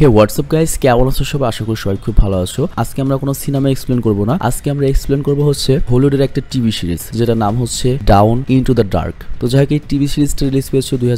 হে WhatsApp guys কেমন আছো সব আশা করি সবাই খুব ভালো আছো আজকে আমরা কোনো সিনেমা এক্সপ্লেন করবো না আজকে আমরা এক্সপ্লেন করবো হচ্ছে হলিউডের একটা টিভি সিরিজ যেটা নাম হচ্ছে down into the dark তো যাই হোক এই টিভি সিরিজটা রিলিজ পেয়েছে দুই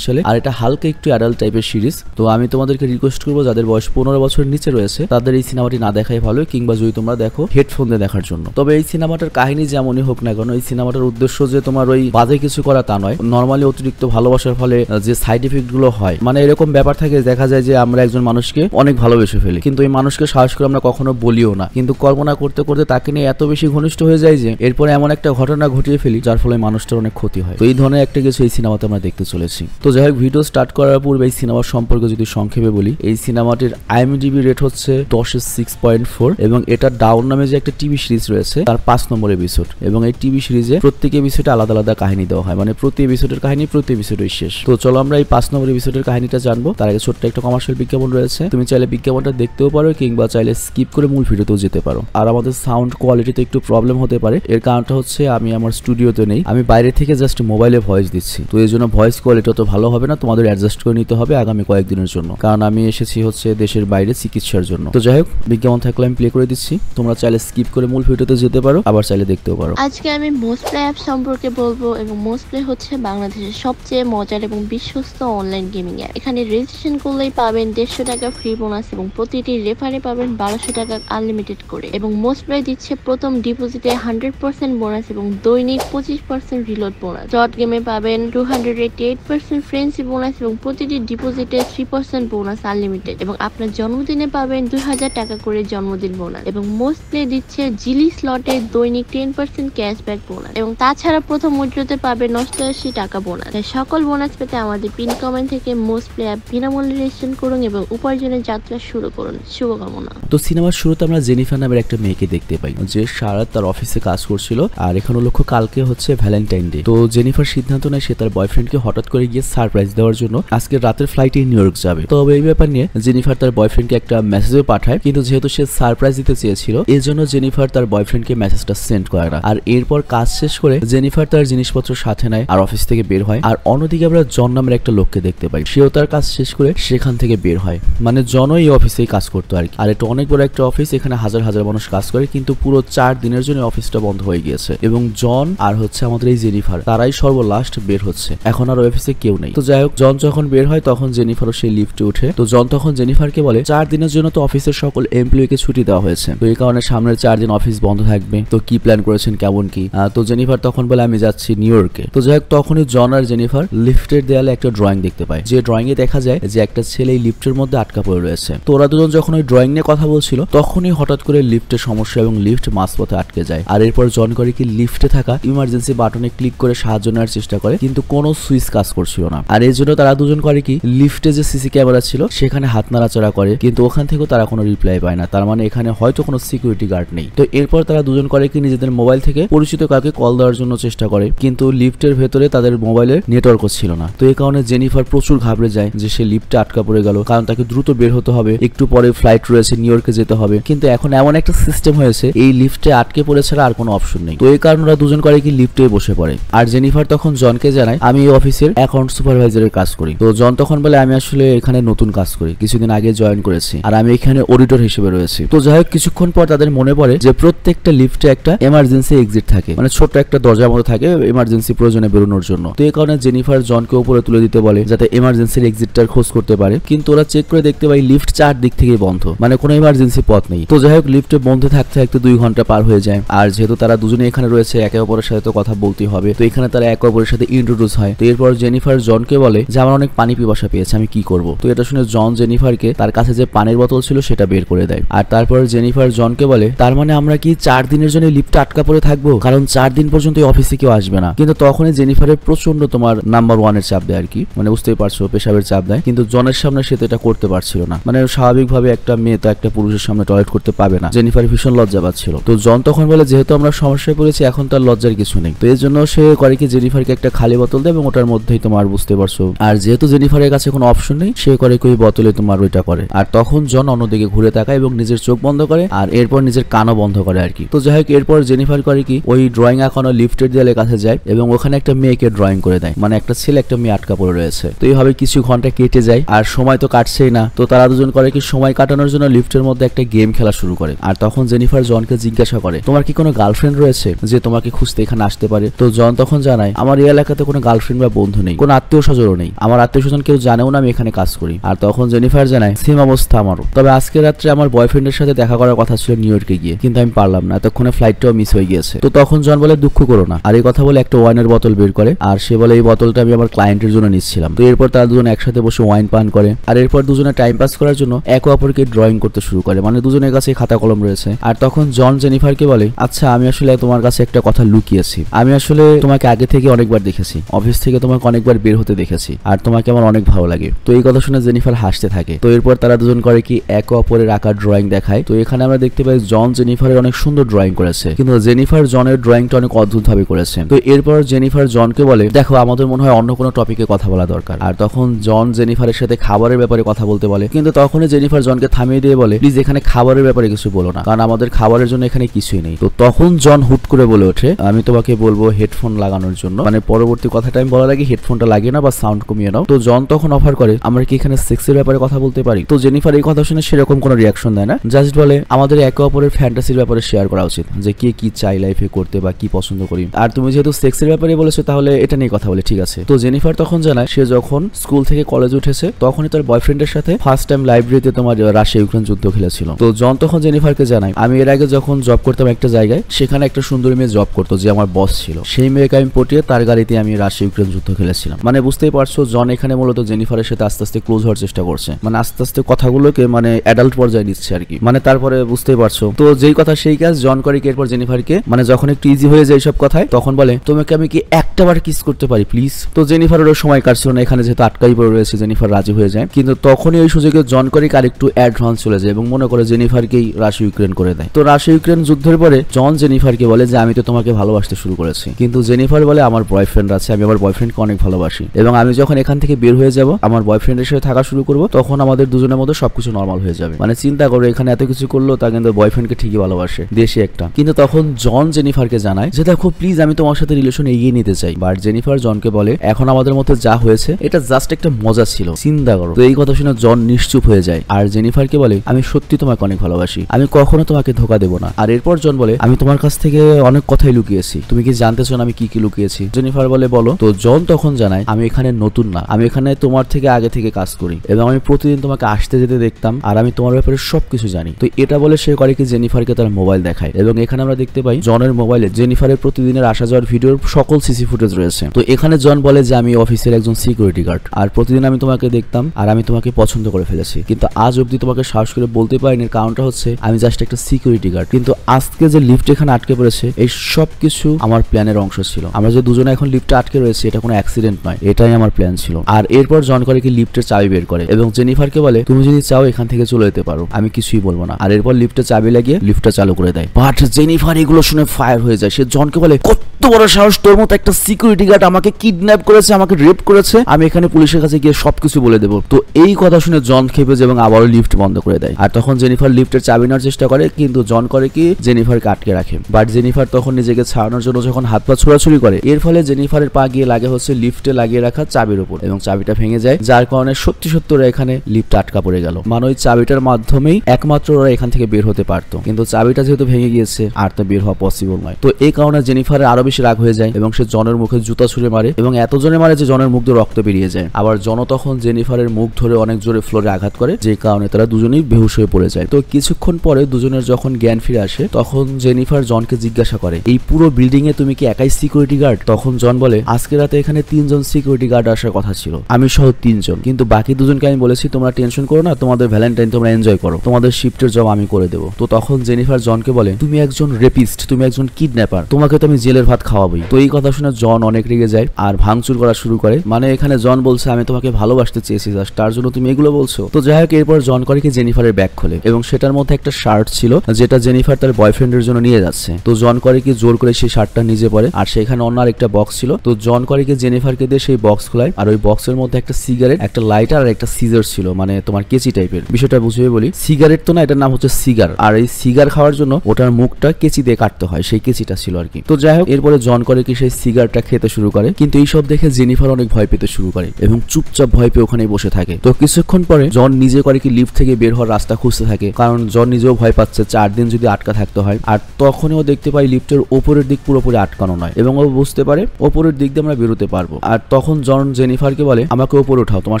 সালে আর এটা হালকা একটু অ্যাডাল্ট টাইপের সিরিজ তো আমি তোমাদেরকে রিকোয়েস্ট করবো যাদের বয়স পনেরো বছর নিচে রয়েছে তাদের এই সিনেমাটি না দেখাই ভালো কিংবা যদি তোমরা দেখো হেডফোন দিয়ে দেখার জন্য তবে এই সিনেমাটার কাহিনী যেমনই হোক না কেন এই সিনেমাটার উদ্দেশ্য যে তোমার ওই বাজে কিছু করা তা নয় নর্মালি অতিরিক্ত ভালোবাসার ফলে যে সাইড ইফেক্ট গুলো হয় মানে এরকম ব্যাপার থাকে দেখা যায় যে আমরা একজন মানুষকে অনেক ভালোবেসে ফেলি কিন্তু এই মানুষকে সাহস করে আমরা কখনো বলিও না কিন্তু কল্পনা করতে করতে তাকে নিয়ে এত বেশি ঘনিষ্ঠ হয়ে যায় যে এরপরে এমন একটা ঘটনা ঘটিয়ে ফেলি যার ফলে মানুষটার অনেক ক্ষতি হয় তো এই ধরনের একটা কিছু এই সিনেমাতে আমরা দেখতে চলেছি তো যাই হোক ভিডিও স্টার্ট করার পূর্বে এই সিনেমার সম্পর্কে যদি সংক্ষেপে বলি এই সিনেমাটির আইএমডিবি রেট হচ্ছে দশ সিক্স পয়েন্ট ফোর এবং এটা ডাউন নামে যে একটা টিভি সিরিজ রয়েছে তার পাঁচ নম্বর এপিসোড এবং এই টিভি সিরিজে প্রত্যেক এপিসোডে আলাদা আলাদা কাহিনী দেওয়া হয় মানে প্রতি এপিসোডের কাহিনী প্রতি এপিসোডের শেষ তো চলো আমরা এই পাঁচ নম্বর এপিসোডের কাহিনীটা জানবো তার আগে ছোট্ট একটা কমার্শিয়াল বিজ্ঞাপন রয়েছে তুমি চাইলে বিজ্ঞাপনটা দেখতেও পারো কিংবা চাইলে স্কিপ করে মূল ভিডিওতেও যেতে পারো আর আমাদের সাউন্ড কোয়ালিটিতে একটু প্রবলেম হতে পারে এর কারণটা হচ্ছে আমি আমার স্টুডিওতে নেই আমি বাইরে থেকে জাস্ট মোবাইলে ভয়েস দিচ্ছি তো এই জন্য ভয়েস কোয়ালিটি অত ভালো হবে না তোমাদের অ্যাডজাস্ট করে নিতে হবে আগামী কয়েকদিনের জন্য কারণ আমি এসেছি হচ্ছে দেশের বাইরে চিকিৎসার জন্য তো যাই হোক বিজ্ঞাপন থাকলে আমি প্লে করে দিচ্ছি তোমরা চাইলে স্কিপ করে মূল ভিডিওতে যেতে পারো আবার চাইলে দেখতেও পারো আজকে আমি মোসপ্লে অ্যাপ সম্পর্কে বলবো এবং প্লে হচ্ছে বাংলাদেশের সবচেয়ে মজার এবং বিশ্বস্ত অনলাইন গেমিং অ্যাপ এখানে রেজিস্ট্রেশন করলেই পাবেন দেড়শো টাকা ফ্রি বোনাস এবং প্রতিটি রেফারে পাবেন বারোশো টাকা আনলিমিটেড করে এবং মোস্ট প্রায় দিচ্ছে প্রথম ডিপোজিটে হান্ড্রেড পার্সেন্ট বোনাস এবং দৈনিক পঁচিশ পার্সেন্ট রিলোড বোনাস ডট গেমে পাবেন two hundred eighty eight percent ফ্রেন্সি বোনাস এবং প্রতিটি ডিপোজিটে থ্রি পার্সেন্ট বোনাস আনলিমিটেড এবং আপনার জন্মদিনে পাবেন দুই হাজার টাকা করে জন্মদিন বোনাস এবং মোস্ট প্লে দিচ্ছে জিলি স্লটে দৈনিক টেন পার্সেন্ট ক্যাশব্যাক বোনাস এবং তাছাড়া প্রথম উইড্রোতে পাবেন অষ্টআশি টাকা বোনাস সকল বোনাস পেতে আমাদের পিন কমেন্ট থেকে মোস্ট প্লে অ্যাপ বিনামূল্যে রেজিস্ট্রেশন করুন এবং উপার্জনের যাত্রা শুরু করুন শুভকামনা তো সিনেমার শুরুতে আমরা জেনিফার নামের একটা মেয়েকে দেখতে পাই যে সারা তার অফিসে কাজ করছিল আর এখানে লক্ষ্য কালকে হচ্ছে ভ্যালেন্টাইন ডে তো জেনিফার সিদ্ধান্ত নেয় সে তার বয়ফ্রেন্ডকে হঠাৎ করে গিয়ে সারপ্রাইজ দেওয়ার জন্য আজকে রাতের ফ্লাইটে নিউ ইয়র্ক যাবে তো এই ব্যাপার নিয়ে জেনিফার তার বয়ফ্রেন্ডকে একটা মেসেজও পাঠায় কিন্তু যেহেতু সে সারপ্রাইজ দিতে চেয়েছিল এর জন্য জেনিফার তার বয়ফ্রেন্ডকে মেসেজটা সেন্ড করে না আর এরপর কাজ শেষ করে জেনিফার তার জিনিসপত্র সাথে নেয় আর অফিস থেকে বের হয় আর অন্যদিকে আমরা জন নামের একটা লোককে দেখতে পাই সেও তার কাজ শেষ করে সেখান থেকে বের হয় মানে জন এই অফিসেই কাজ করতো আর কি আর এটা অনেক বড় একটা অফিস এখানে হাজার হাজার মানুষ কাজ করে কিন্তু পুরো চার দিনের জন্য অফিসটা বন্ধ হয়ে গিয়েছে এবং জন আর হচ্ছে আমাদের এই জেনিফার তারাই সর্ব লাস্ট বের হচ্ছে এখন আর অফিসে কেউ নেই তো যাই হোক জন যখন বের হয় তখন জেনিফারও সেই লিফটে উঠে তো জন তখন জেনিফারকে বলে চার দিনের জন্য তো অফিসের সকল এমপ্লয়িকে ছুটি দেওয়া হয়েছে তো এই কারণে সামনের চার দিন অফিস বন্ধ থাকবে তো কি প্ল্যান করেছেন কেমন কি তো জেনিফার তখন বলে আমি যাচ্ছি নিউ ইয়র্কে তো যাই হোক তখনই জন আর জেনিফার লিফটের দেয়ালে একটা ড্রয়িং দেখতে পায় যে ড্রয়িং এ দেখা যায় যে একটা ছেলে লিফটের মধ্যে মধ্যে আটকা পড়ে রয়েছে তো ওরা দুজন যখন ওই ড্রয়িং নিয়ে কথা বলছিল তখনই হঠাৎ করে লিফটের সমস্যা এবং লিফট মাঝপথে আটকে যায় আর এরপর জন করে কি লিফটে থাকা ইমার্জেন্সি বাটনে ক্লিক করে সাহায্য নেওয়ার চেষ্টা করে কিন্তু কোনো সুইচ কাজ করছিল না আর এর জন্য তারা দুজন করে কি লিফটে যে সিসি ক্যামেরা ছিল সেখানে হাত নাড়াচড়া করে কিন্তু ওখান থেকেও তারা কোনো রিপ্লাই পায় না তার মানে এখানে হয়তো কোনো সিকিউরিটি গার্ড নেই তো এরপর তারা দুজন করে কি নিজেদের মোবাইল থেকে পরিচিত কাউকে কল দেওয়ার জন্য চেষ্টা করে কিন্তু লিফটের ভেতরে তাদের মোবাইলের নেটওয়ার্কও ছিল না তো এই কারণে জেনিফার প্রচুর ঘাবড়ে যায় যে সে লিফটে আটকা পড়ে গেল কারণ তাকে আপনাকে দ্রুত বের হতে হবে একটু পরে ফ্লাইট রয়েছে নিউ ইয়র্কে যেতে হবে কিন্তু এখন এমন একটা সিস্টেম হয়েছে এই লিফটে আটকে পড়ে ছাড়া আর কোনো অপশন নেই তো এই কারণে ওরা দুজন করে কি লিফটে বসে পড়ে আর জেনিফার তখন জনকে জানায় আমি এই অফিসের অ্যাকাউন্ট সুপারভাইজারের কাজ করি তো জন তখন বলে আমি আসলে এখানে নতুন কাজ করি কিছুদিন আগে জয়েন করেছি আর আমি এখানে অডিটর হিসেবে রয়েছি তো যাই হোক কিছুক্ষণ পর তাদের মনে পড়ে যে প্রত্যেকটা লিফটে একটা এমার্জেন্সি এক্সিট থাকে মানে ছোট একটা দরজার মতো থাকে এমার্জেন্সি প্রয়োজনে বেরোনোর জন্য তো এই কারণে জেনিফার জনকে উপরে তুলে দিতে বলে যাতে এমার্জেন্সির এক্সিটটার খোঁজ করতে পারে কিন্তু ওরা চেক করে দেখতে পাই লিফট চারদিক থেকে বন্ধ মানে কোনো ইমার্জেন্সি পথ নেই তো যাই হোক লিফটে বন্ধ থাকতে থাকতে দুই ঘন্টা পার হয়ে যায় আর যেহেতু তারা দুজনে এখানে রয়েছে একে অপরের সাথে তো কথা বলতেই হবে তো এখানে তারা একে অপরের সাথে ইন্ট্রোডিউস হয় তো এরপর জেনিফার জনকে বলে যে আমার অনেক পানি পিবাসা পেয়েছে আমি কি করব তো এটা শুনে জন জেনিফারকে তার কাছে যে পানির বোতল ছিল সেটা বের করে দেয় আর তারপর জেনিফার জনকে বলে তার মানে আমরা কি চার দিনের জন্য লিফটে আটকা পড়ে থাকবো কারণ চার দিন পর্যন্ত অফিসে কেউ আসবে না কিন্তু তখনই জেনিফারের প্রচন্ড তোমার নাম্বার ওয়ানের চাপ দেয় আর কি মানে বুঝতেই পারছো পেশাবের চাপ দেয় কিন্তু জনের সামনে সে তো এটা করতে পারছিল না মানে স্বাভাবিকভাবে একটা মেয়ে তো একটা পুরুষের সামনে টয়লেট করতে পাবে না জেনিফার ভীষণ লজ্জা পাচ্ছিল তো জন তখন বলে যেহেতু আমরা সমস্যায় পড়েছি এখন তার লজ্জার কিছু নেই তো এর জন্য সে করে কি জেনিফারকে একটা খালি বোতল দেয় এবং ওটার মধ্যেই তোমার বুঝতে পারছো আর যেহেতু জেনিফারের কাছে কোনো অপশন নেই সে করে কি বোতলে তোমার ওইটা করে আর তখন জন অন্যদিকে ঘুরে তাকায় এবং নিজের চোখ বন্ধ করে আর এরপর নিজের কানও বন্ধ করে আর কি তো যাই হোক এরপর জেনিফার করে কি ওই ড্রয়িং এখনো লিফটের দেয়ালের কাছে যায় এবং ওখানে একটা মেয়েকে ড্রয়িং করে দেয় মানে একটা ছেলে একটা মেয়ে আটকা পড়ে রয়েছে তো এইভাবে কিছু ঘন্টা কেটে যায় আর সময় তো কাটছে আসছেই না তো তারা দুজন করে কি সময় কাটানোর জন্য লিফটের মধ্যে একটা গেম খেলা শুরু করে আর তখন জেনিফার জনকে জিজ্ঞাসা করে তোমার কি কোনো গার্লফ্রেন্ড রয়েছে যে তোমাকে খুঁজতে এখানে আসতে পারে তো জন তখন জানায় আমার এই এলাকাতে কোনো গার্লফ্রেন্ড বা বন্ধু নেই কোনো আত্মীয় স্বজনও নেই আমার আত্মীয় স্বজন কেউ জানেও না আমি এখানে কাজ করি আর তখন জেনিফার জানায় সেম অবস্থা আমারও তবে আজকে রাত্রে আমার বয়ফ্রেন্ডের সাথে দেখা করার কথা ছিল নিউ ইয়র্কে গিয়ে কিন্তু আমি পারলাম না এতক্ষণে ফ্লাইটটাও মিস হয়ে গিয়েছে তো তখন জন বলে দুঃখ করো না আর এই কথা বলে একটা ওয়াইনের বোতল বের করে আর সে বলে এই বোতলটা আমি আমার ক্লায়েন্টের জন্য নিচ্ছিলাম তো এরপর তারা দুজন একসাথে বসে ওয়াইন পান করে আর এরপর দুজন দুজনে টাইম পাস করার জন্য একে অপরকে ড্রয়িং করতে শুরু করে মানে দুজনের কাছে খাতা কলম রয়েছে আর তখন জন জেনিফারকে বলে আচ্ছা আমি আসলে তোমার কাছে একটা কথা লুকিয়েছি আমি আসলে তোমাকে আগে থেকে অনেকবার দেখেছি অফিস থেকে তোমাকে অনেকবার বের হতে দেখেছি আর তোমাকে আমার অনেক ভালো লাগে তো এই কথা শুনে জেনিফার হাসতে থাকে তো এরপর তারা দুজন করে কি একে অপরের আঁকা ড্রয়িং দেখায় তো এখানে আমরা দেখতে পাই জন জেনিফারের অনেক সুন্দর ড্রয়িং করেছে কিন্তু জেনিফার জনের ড্রয়িংটা অনেক অদ্ভুত ভাবে করেছে তো এরপর জেনিফার জনকে বলে দেখো আমাদের মনে হয় অন্য কোনো টপিকে কথা বলা দরকার আর তখন জন জেনিফারের সাথে খাবারের ব্যাপারে কথা বলতে বলে কিন্তু তখনই জেনিফার জনকে থামিয়ে দিয়ে বলে প্লিজ এখানে খাবারের ব্যাপারে কিছু বলো না কারণ আমাদের খাবারের জন্য এখানে কিছুই নেই তো তখন জন হুট করে বলে ওঠে আমি তোমাকে বলবো হেডফোন লাগানোর জন্য মানে পরবর্তী কথাটা আমি বলার আগে হেডফোনটা লাগিয়ে না বা সাউন্ড কমিয়ে নাও তো জন তখন অফার করে আমরা কি এখানে সেক্সের ব্যাপারে কথা বলতে পারি তো জেনিফার এই কথা শুনে সেরকম কোনো রিয়াকশন দেয় না জাস্ট বলে আমাদের একে অপরের ফ্যান্টাসির ব্যাপারে শেয়ার করা উচিত যে কে কি চাই লাইফে করতে বা কি পছন্দ করি আর তুমি যেহেতু সেক্সের ব্যাপারে বলেছো তাহলে এটা নিয়ে কথা বলে ঠিক আছে তো জেনিফার তখন জানায় সে যখন স্কুল থেকে কলেজ উঠেছে তখনই তার বয়ফ্রেন্ডের সাথে ফার্স্ট টাইম লাইব্রেরিতে তোমার রাশিয়া ইউক্রেন যুদ্ধ খেলেছিল তো জন তখন জেনিফারকে জানাই আমি এর আগে যখন জব করতাম একটা জায়গায় সেখানে একটা সুন্দর মেয়ে জব করতো যে আমার বস ছিল সেই মেয়েকে আমি পটিয়ে তার গাড়িতে আমি রাশিয়া ইউক্রেন যুদ্ধ খেলেছিলাম মানে বুঝতেই পারছো জন এখানে মূলত জেনিফারের সাথে আস্তে আস্তে ক্লোজ হওয়ার চেষ্টা করছে মানে আস্তে আস্তে কথাগুলোকে মানে অ্যাডাল্ট পর্যায়ে নিচ্ছে আর কি মানে তারপরে বুঝতেই পারছো তো যেই কথা সেই কাজ জন করে এরপর জেনিফারকে মানে যখন একটু ইজি হয়ে যায় সব কথায় তখন বলে তোমাকে আমি কি একটা বার কিস করতে পারি প্লিজ তো জেনিফারেরও সময় কাটছিল না এখানে যেহেতু আটকাই পড়ে রয়েছে জেনিফার রাজি হয়ে যায় কিন্তু তখন তখনই ওই সুযোগে জন করিক আরেকটু অ্যাডভান্স চলে যায় এবং মনে করে জেনিফারকেই রাশি ইউক্রেন করে দেয় তো রাশি ইউক্রেন যুদ্ধের পরে জন জেনিফারকে বলে যে আমি তো তোমাকে ভালোবাসতে শুরু করেছি কিন্তু জেনিফার বলে আমার বয়ফ্রেন্ড আছে আমি আমার বয়ফ্রেন্ডকে অনেক ভালোবাসি এবং আমি যখন এখান থেকে বের হয়ে যাব আমার বয়ফ্রেন্ডের সাথে থাকা শুরু করব তখন আমাদের দুজনের মধ্যে সবকিছু নর্মাল হয়ে যাবে মানে চিন্তা করো এখানে এত কিছু করলো তা কিন্তু বয়ফ্রেন্ডকে ঠিকই ভালোবাসে দেশে একটা কিন্তু তখন জন জেনিফারকে জানায় যে দেখো প্লিজ আমি তোমার সাথে রিলেশন এগিয়ে নিতে চাই বাট জেনিফার জনকে বলে এখন আমাদের মধ্যে যা হয়েছে এটা জাস্ট একটা মজা ছিল চিন্তা করো তো এই কথা শুনে যেন জন নিশ্চুপ হয়ে যায় আর জেনিফারকে বলে আমি সত্যি তোমাকে অনেক ভালোবাসি আমি কখনো তোমাকে ধোকা দেবো না আর এরপর জন বলে আমি তোমার কাছ থেকে অনেক কথাই লুকিয়েছি তুমি কি জানতে চো আমি কি কি লুকিয়েছি জেনিফার বলে বলো তো জন তখন জানায় আমি এখানে নতুন না আমি এখানে তোমার থেকে আগে থেকে কাজ করি এবং আমি প্রতিদিন তোমাকে আসতে যেতে দেখতাম আর আমি তোমার ব্যাপারে সবকিছু জানি তো এটা বলে সে করে কি জেনিফারকে তার মোবাইল দেখায় এবং এখানে আমরা দেখতে পাই জনের মোবাইলে জেনিফারের প্রতিদিনের আসা যাওয়ার ভিডিওর সকল সিসি ফুটেজ রয়েছে তো এখানে জন বলে যে আমি অফিসের একজন সিকিউরিটি গার্ড আর প্রতিদিন আমি তোমাকে দেখতাম আর আমি তোমাকে পছন্দ করে ফেলেছি কিন্তু আজ অব্দি তোমাকে সাহস করে বলতে পারিনি কারণটা হচ্ছে আমি জাস্ট একটা সিকিউরিটি গার্ড কিন্তু আজকে যে লিফট এখানে আটকে পড়েছে এই সব কিছু আমার প্ল্যানের অংশ ছিল আমরা যে দুজনে এখন লিফটে আটকে রয়েছে এটা কোনো অ্যাক্সিডেন্ট নয় এটাই আমার প্ল্যান ছিল আর এরপর জন করে কি লিফটের চাবি বের করে এবং জেনিফারকে বলে তুমি যদি চাও এখান থেকে চলে যেতে পারো আমি কিছুই বলবো না আর এরপর লিফটে চাবি লাগিয়ে লিফটটা চালু করে দেয় বাট জেনিফার এগুলো শুনে ফায়ার হয়ে যায় সে জনকে বলে কত বড় সাহস তোর মতো একটা সিকিউরিটি গার্ড আমাকে কিডন্যাপ করেছে আমাকে রেপ করেছে আমি এখানে পুলিশের কাছে গিয়ে সবকিছু বলে দেবো তো এই কথা কথা শুনে জন খেপে যায় এবং আবারও লিফট বন্ধ করে দেয় আর তখন জেনিফার লিফটের চাবি নেওয়ার চেষ্টা করে কিন্তু জন করে কি জেনিফারকে আটকে রাখে বাট জেনিফার তখন নিজেকে ছাড়ানোর জন্য যখন হাত পা ছোড়াছুড়ি করে এর ফলে জেনিফারের পা গিয়ে লাগে হচ্ছে লিফটে লাগিয়ে রাখা চাবির উপর এবং চাবিটা ভেঙে যায় যার কারণে সত্যি সত্যি ওরা এখানে লিফট আটকা পড়ে গেল মানে ওই চাবিটার মাধ্যমেই একমাত্র ওরা এখান থেকে বের হতে পারতো কিন্তু চাবিটা যেহেতু ভেঙে গিয়েছে আর তো বের হওয়া পসিবল নয় তো এই কারণে জেনিফারের আরো বেশি রাগ হয়ে যায় এবং সে জনের মুখে জুতা ছুঁড়ে মারে এবং এত জনে মারে যে জনের মুখ দিয়ে রক্ত বেরিয়ে যায় আবার জন তখন জেনিফারের মুখ ধরে অনেক অনেক জোরে ফ্লোরে আঘাত করে যে কারণে তারা দুজনেই বেহুশ হয়ে পড়ে যায় তো কিছুক্ষণ পরে দুজনের যখন জ্ঞান ফিরে আসে তখন জেনিফার জনকে জিজ্ঞাসা করে এই পুরো বিল্ডিং এ তুমি কি একাই সিকিউরিটি গার্ড তখন জন বলে আজকে রাতে এখানে তিনজন সিকিউরিটি গার্ড আসার কথা ছিল আমি সহ তিনজন কিন্তু বাকি দুজনকে আমি বলেছি তোমরা টেনশন করো না তোমাদের ভ্যালেন্টাইন তোমরা এনজয় করো তোমাদের শিফটের জব আমি করে দেবো তো তখন জেনিফার জনকে বলে তুমি একজন রেপিস্ট তুমি একজন কিডন্যাপার তোমাকে তো আমি জেলের ভাত খাওয়াবই তো এই কথা শুনে জন অনেক রেগে যায় আর ভাঙচুর করা শুরু করে মানে এখানে জন বলছে আমি তোমাকে ভালোবাসতে চেয়েছি জাস্ট তার জন্য তুমি এগুলো বলছো তো যাই হোক এরপর জন করিকে জেনিফারের ব্যাগ খোলে এবং সেটার মধ্যে একটা শার্ট ছিল যেটা জেনিফার তার বয়ফ্রেন্ডের জন্য নিয়ে যাচ্ছে তো জন করিকে জোর করে সেই শার্টটা নিজে পরে আর সেখানে অন্য আর একটা বক্স ছিল তো জন করিকে জেনিফারকে দিয়ে সেই বক্স খোলায় আর ওই বক্সের মধ্যে একটা সিগারেট একটা লাইটার আর একটা সিজার ছিল মানে তোমার কেচি টাইপের বিষয়টা বুঝিয়ে বলি সিগারেট তো না এটার নাম হচ্ছে সিগার আর এই সিগার খাওয়ার জন্য ওটার মুখটা কেচি দিয়ে কাটতে হয় সেই কেচিটা ছিল আর কি তো যাই হোক এরপরে জন করে কি সেই সিগারটা খেতে শুরু করে কিন্তু এইসব দেখে জেনিফার অনেক ভয় পেতে শুরু করে এবং চুপচাপ ভয় পেয়ে ওখানে বসে থাকে তো কিছু কিছুক্ষণ পরে জন নিজে করে কি লিফট থেকে বের হওয়ার রাস্তা খুঁজতে থাকে কারণ জন নিজেও ভয় পাচ্ছে চার দিন যদি আটকা থাকতে হয় আর তখনই ও দেখতে পায় লিফটের ওপরের দিক পুরোপুরি আটকানো নয় এবং ও বুঝতে পারে ওপরের দিক দিয়ে আমরা বেরোতে পারবো আর তখন জন জেনিফারকে বলে আমাকে ওপরে উঠাও তোমার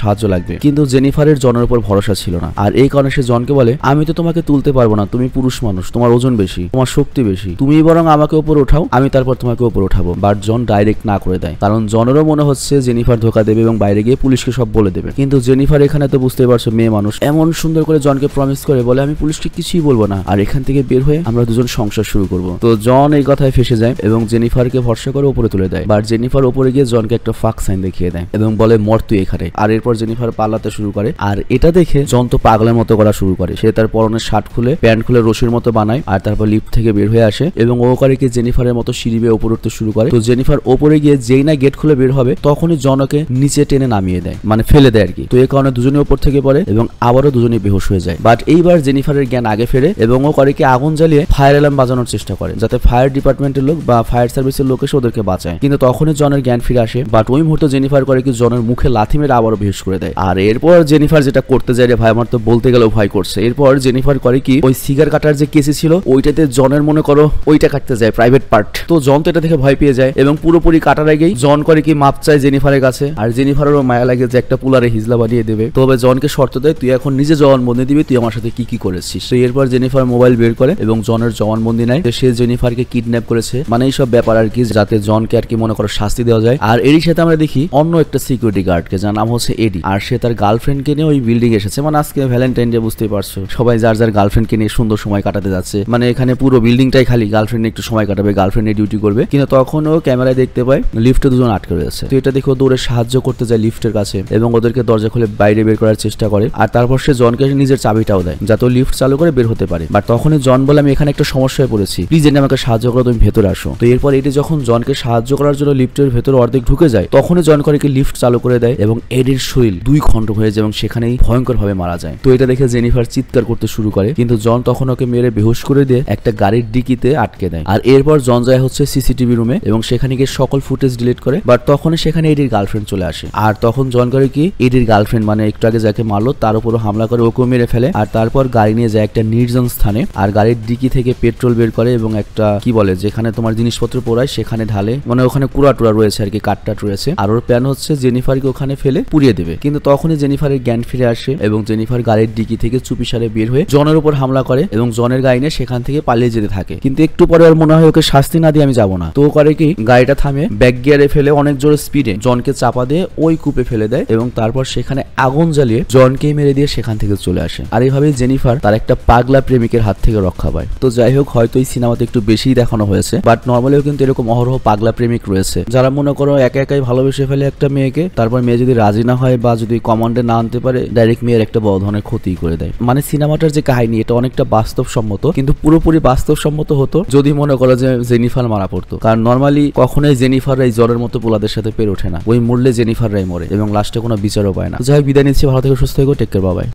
সাহায্য লাগবে কিন্তু জেনিফারের জনের উপর ভরসা ছিল না আর এই কারণে সে জনকে বলে আমি তো তোমাকে তুলতে পারবো না তুমি পুরুষ মানুষ তোমার ওজন বেশি তোমার শক্তি বেশি তুমি বরং আমাকে ওপরে ওঠাও আমি তারপর তোমাকে ওপর উঠাবো বাট জন ডাইরেক্ট না করে দেয় কারণ জনেরও মনে হচ্ছে জেনিফার ধোকা দেবে এবং বাইরে গিয়ে পুলিশকে সব বলে দেবে কিন্তু জেনিফার এখানে এখানে তো বুঝতে পারছো মেয়ে মানুষ এমন সুন্দর করে জনকে প্রমিস করে বলে আমি পুলিশকে কিছুই বলবো না আর এখান থেকে বের হয়ে আমরা দুজন সংসার শুরু করব তো জন এই কথায় ফেসে যায় এবং জেনিফারকে ভরসা করে উপরে তুলে দেয় বাট জেনিফার উপরে গিয়ে জনকে একটা ফাঁক সাইন দেখিয়ে দেয় এবং বলে মর তুই এখানে আর এরপর জেনিফার পালাতে শুরু করে আর এটা দেখে জন তো পাগলের মতো করা শুরু করে সে তার পরনের শার্ট খুলে প্যান্ট খুলে রশির মতো বানায় আর তারপর লিফট থেকে বের হয়ে আসে এবং ও করে কি জেনিফারের মতো সিঁড়ি বেয়ে উপর উঠতে শুরু করে তো জেনিফার ওপরে গিয়ে যেই না গেট খুলে বের হবে তখনই জনকে নিচে টেনে নামিয়ে দেয় মানে ফেলে দেয় আর কি তো এ কারণে দুজনে ওপর থেকে পড়ে এবং আবারও দুজনে বেহোশ হয়ে যায় বাট এইবার জেনিফারের জ্ঞান আগে ফেরে এবং ও করেকে আগুন জ্বালিয়ে ফায়ার অ্যালার্ম বাজানোর চেষ্টা করে যাতে ফায়ার ডিপার্টমেন্টের লোক বা ফায়ার সার্ভিসের লোক এসে ওদেরকে বাঁচায় কিন্তু তখনই জনের জ্ঞান ফিরে আসে বাট ওই মুহূর্তে জেনিফার করে কি জনের মুখে লাথি মেরে আবারও বেহোশ করে দেয় আর এরপর জেনিফার যেটা করতে যায় রে ভাই আমার তো বলতে গেলেও ভয় করছে এরপর জেনিফার করে কি ওই সিগার কাটার যে কেসি ছিল ওইটাতে জনের মনে করো ওইটা কাটতে যায় প্রাইভেট পার্ট তো জন তো এটা দেখে ভয় পেয়ে যায় এবং পুরোপুরি কাটার আগেই জন করে কি মাপ চায় জেনিফারের কাছে আর জেনিফারেরও মায়া লাগে যে একটা পুলারে হিজলা বানিয়ে দেবে তবে জনকে শর্ত দেয় তুই এখন নিজে জবানবন্দি দিবি তুই আমার সাথে কি কি করেছিস তো এরপর জেনিফার মোবাইল বের করে এবং জনের জবানবন্দি নেয় সে জেনিফারকে কিডন্যাপ করেছে মানে এইসব ব্যাপার আর কি যাতে জনকে আর কি মনে করো শাস্তি দেওয়া যায় আর এরই সাথে আমরা দেখি অন্য একটা সিকিউরিটি গার্ডকে যার নাম হচ্ছে এডি আর সে তার গার্লফ্রেন্ডকে নিয়ে ওই বিল্ডিং এসেছে মানে আজকে ভ্যালেন্টাইন ডে বুঝতেই পারছো সবাই যার যার গার্লফ্রেন্ডকে নিয়ে সুন্দর সময় কাটাতে যাচ্ছে মানে এখানে পুরো বিল্ডিংটাই খালি গার্লফ্রেন্ড একটু সময় কাটাবে গার্লফ্রেন্ডে ডিউটি করবে কিন্তু তখনও ক্যামেরায় দেখতে পায় লিফটে দুজন আটকে রয়েছে তো এটা দেখো দৌড়ে সাহায্য করতে যায় লিফটের কাছে এবং ওদেরকে দরজা খুলে বাইরে থেকে বের করার চেষ্টা করে আর তারপর সে জনকে নিজের চাবিটাও দেয় যাতে লিফট চালু করে বের হতে পারে বাট তখনই জন বলে আমি এখানে একটা সমস্যায় পড়েছি প্লিজ এনে আমাকে সাহায্য করো তুমি ভেতরে আসো তো এরপর এটি যখন জনকে সাহায্য করার জন্য লিফটের ভেতরে অর্ধেক ঢুকে যায় তখনই জন করে লিফট চালু করে দেয় এবং এডির শরীর দুই খণ্ড হয়ে যায় এবং সেখানেই ভয়ঙ্করভাবে মারা যায় তো এটা দেখে জেনিফার চিৎকার করতে শুরু করে কিন্তু জন তখন ওকে মেরে বেহোশ করে দিয়ে একটা গাড়ির ডিকিতে আটকে দেয় আর এরপর জন যায় হচ্ছে সিসিটিভি রুমে এবং সেখানে গিয়ে সকল ফুটেজ ডিলিট করে বাট তখন সেখানে এডির গার্লফ্রেন্ড চলে আসে আর তখন জন করে কি এডির গার্লফ্রেন্ড মানে একটু আগে জ্যাকে মারলো তার উপরও হামলা করে ওকে মেরে ফেলে আর তারপর গাড়ি নিয়ে যায় একটা নির্জন স্থানে আর গাড়ির ডিকি থেকে পেট্রোল বের করে এবং একটা কি বলে যেখানে তোমার জিনিসপত্র পোড়ায় সেখানে ঢালে মানে ওখানে কুড়া টুড়া রয়েছে আর কি কাঠটা রয়েছে আর ওর প্ল্যান হচ্ছে জেনিফারকে ওখানে ফেলে পুড়িয়ে দেবে কিন্তু তখনই জেনিফারের জ্ঞান ফিরে আসে এবং জেনিফার গাড়ির ডিকি থেকে চুপি সারে বের হয়ে জনের উপর হামলা করে এবং জনের গাড়ি নিয়ে সেখান থেকে পালিয়ে যেতে থাকে কিন্তু একটু পরে আর মনে হয় ওকে শাস্তি না দিয়ে আমি যাবো না তো করে কি গাড়িটা থামে ব্যাগ গিয়ারে ফেলে অনেক জোরে স্পিডে জনকে চাপা দিয়ে ওই কূপে ফেলে দেয় এবং তারপর সেখানে আগুন আগুন জ্বালিয়ে জনকে মেরে দিয়ে সেখান থেকে চলে আসে আর এইভাবে জেনিফার তার একটা পাগলা প্রেমিকের হাত থেকে রক্ষা পায় তো যাই হোক হয়তো এই সিনেমাতে একটু বেশি দেখানো হয়েছে বাট নর্মালিও কিন্তু এরকম অহরহ পাগলা প্রেমিক রয়েছে যারা মনে করো একা একাই ভালোবেসে ফেলে একটা মেয়েকে তারপর মেয়ে যদি রাজি না হয় বা যদি কমান্ডে না আনতে পারে ডাইরেক্ট মেয়ের একটা বড় ধরনের ক্ষতি করে দেয় মানে সিনেমাটার যে কাহিনী এটা অনেকটা বাস্তবসম্মত কিন্তু পুরোপুরি বাস্তবসম্মত হতো যদি মনে করো যে জেনিফার মারা পড়তো কারণ নর্মালি কখনোই জেনিফার এই জ্বরের মতো পোলাদের সাথে পেরে ওঠে না ওই মূল্যে জেনিফাররাই মরে এবং লাস্টে কোনো বিচারও পায় না যাই বিদায় নিচ্ছি ভালো থেকে সুস্থ থেকো টেক কেয়ার বাবাই